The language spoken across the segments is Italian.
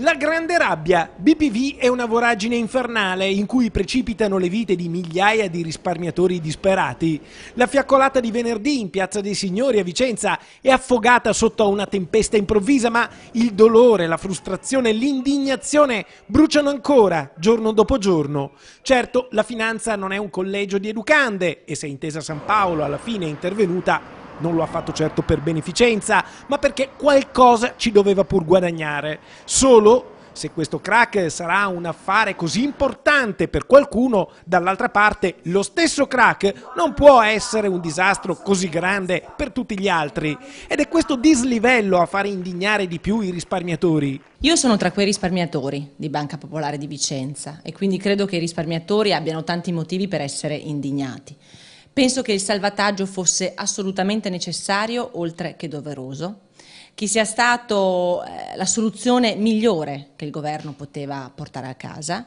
La grande rabbia. BPV è una voragine infernale in cui precipitano le vite di migliaia di risparmiatori disperati. La fiaccolata di venerdì in Piazza dei Signori a Vicenza è affogata sotto una tempesta improvvisa, ma il dolore, la frustrazione e l'indignazione bruciano ancora, giorno dopo giorno. Certo, la finanza non è un collegio di educande e se Intesa San Paolo alla fine è intervenuta, non lo ha fatto certo per beneficenza, ma perché qualcosa ci doveva pur guadagnare. Solo se questo crack sarà un affare così importante per qualcuno, dall'altra parte lo stesso crack non può essere un disastro così grande per tutti gli altri. Ed è questo dislivello a fare indignare di più i risparmiatori. Io sono tra quei risparmiatori di Banca Popolare di Vicenza e quindi credo che i risparmiatori abbiano tanti motivi per essere indignati. Penso che il salvataggio fosse assolutamente necessario, oltre che doveroso, che sia stata eh, la soluzione migliore che il governo poteva portare a casa,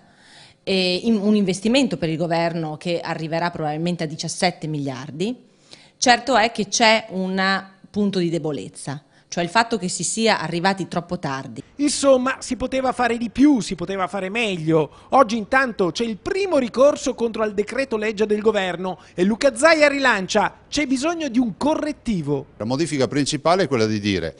in un investimento per il governo che arriverà probabilmente a 17 miliardi. Certo è che c'è un punto di debolezza cioè il fatto che si sia arrivati troppo tardi. Insomma, si poteva fare di più, si poteva fare meglio. Oggi intanto c'è il primo ricorso contro il decreto legge del governo e Luca Zaia rilancia, c'è bisogno di un correttivo. La modifica principale è quella di dire,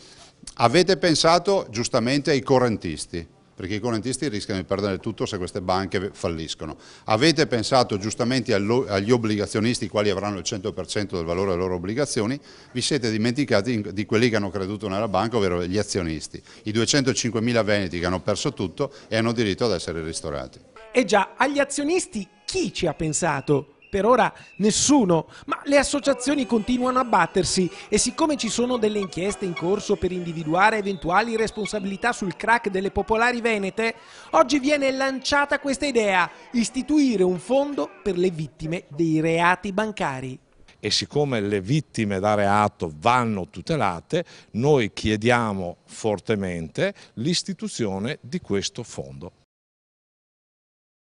avete pensato giustamente ai correntisti, perché i correntisti rischiano di perdere tutto se queste banche falliscono. Avete pensato giustamente agli obbligazionisti, quali avranno il 100% del valore delle loro obbligazioni, vi siete dimenticati di quelli che hanno creduto nella banca, ovvero gli azionisti, i 205.000 veneti che hanno perso tutto e hanno diritto ad essere ristorati. E già, agli azionisti chi ci ha pensato? per ora nessuno, ma le associazioni continuano a battersi e siccome ci sono delle inchieste in corso per individuare eventuali responsabilità sul crack delle popolari venete, oggi viene lanciata questa idea, istituire un fondo per le vittime dei reati bancari e siccome le vittime da reato vanno tutelate, noi chiediamo fortemente l'istituzione di questo fondo.